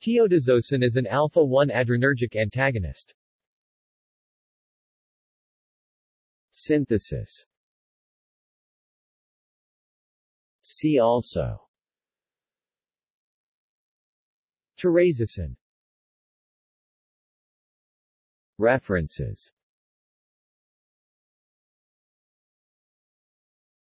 Teodazosin is an alpha-1 adrenergic antagonist. Synthesis See also Terazosin. References